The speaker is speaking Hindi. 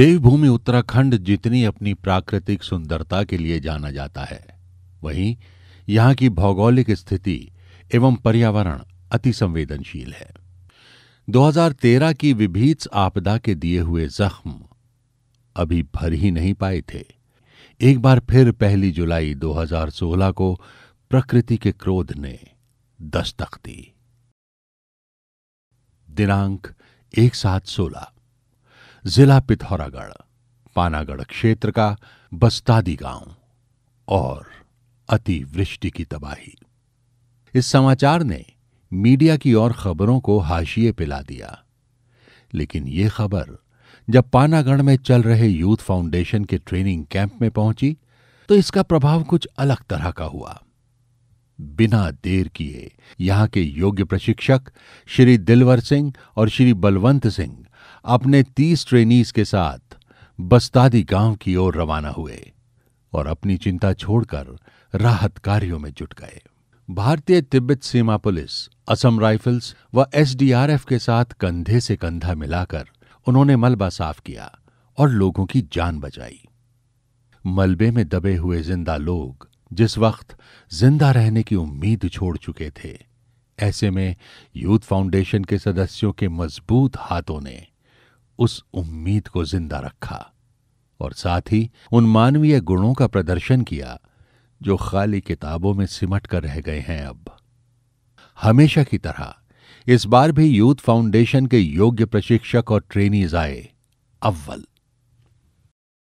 देवभूमि उत्तराखंड जितनी अपनी प्राकृतिक सुंदरता के लिए जाना जाता है वहीं यहां की भौगोलिक स्थिति एवं पर्यावरण अति संवेदनशील है 2013 की विभीत आपदा के दिए हुए जख्म अभी भर ही नहीं पाए थे एक बार फिर पहली जुलाई 2016 को प्रकृति के क्रोध ने दस्तक दी दिनांक एक सात सोलह जिला पिथौरागढ़ पानागढ़ क्षेत्र का बस्तादी गांव और अतिवृष्टि की तबाही इस समाचार ने मीडिया की और खबरों को हाशिए पिला दिया लेकिन ये खबर जब पानागढ़ में चल रहे यूथ फाउंडेशन के ट्रेनिंग कैंप में पहुंची तो इसका प्रभाव कुछ अलग तरह का हुआ बिना देर किए यहां के योग्य प्रशिक्षक श्री दिलवर सिंह और श्री बलवंत सिंह अपने तीस ट्रेनीज के साथ बस्तादी गांव की ओर रवाना हुए और अपनी चिंता छोड़कर राहत कार्यों में जुट गए भारतीय तिब्बत सीमा पुलिस असम राइफल्स व एसडीआरएफ के साथ कंधे से कंधा मिलाकर उन्होंने मलबा साफ किया और लोगों की जान बचाई मलबे में दबे हुए जिंदा लोग जिस वक्त जिंदा रहने की उम्मीद छोड़ चुके थे ऐसे में यूथ फाउंडेशन के सदस्यों के मजबूत हाथों ने उस उम्मीद को जिंदा रखा और साथ ही उन मानवीय गुणों का प्रदर्शन किया जो खाली किताबों में सिमट कर रह गए हैं अब हमेशा की तरह इस बार भी यूथ फाउंडेशन के योग्य प्रशिक्षक और ट्रेनीज आए अव्वल